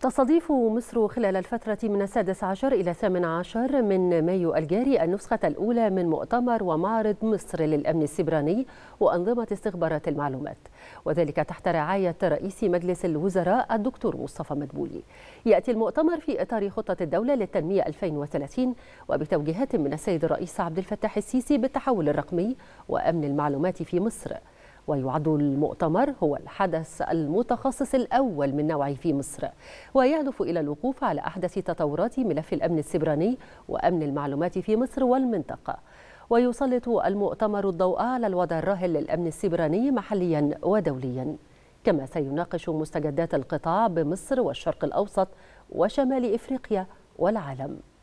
تستضيف مصر خلال الفترة من السادس عشر إلى الثامن عشر من مايو الجاري النسخة الأولى من مؤتمر ومعرض مصر للأمن السبراني وأنظمة استخبارات المعلومات وذلك تحت رعاية رئيس مجلس الوزراء الدكتور مصطفى مدبولي يأتي المؤتمر في إطار خطة الدولة للتنمية 2030 وبتوجيهات من السيد الرئيس عبد الفتاح السيسي بالتحول الرقمي وأمن المعلومات في مصر ويعد المؤتمر هو الحدث المتخصص الأول من نوعه في مصر ويهدف إلى الوقوف على أحدث تطورات ملف الأمن السبراني وأمن المعلومات في مصر والمنطقة ويسلط المؤتمر الضوء على الوضع الراهن للأمن السبراني محليا ودوليا كما سيناقش مستجدات القطاع بمصر والشرق الأوسط وشمال إفريقيا والعالم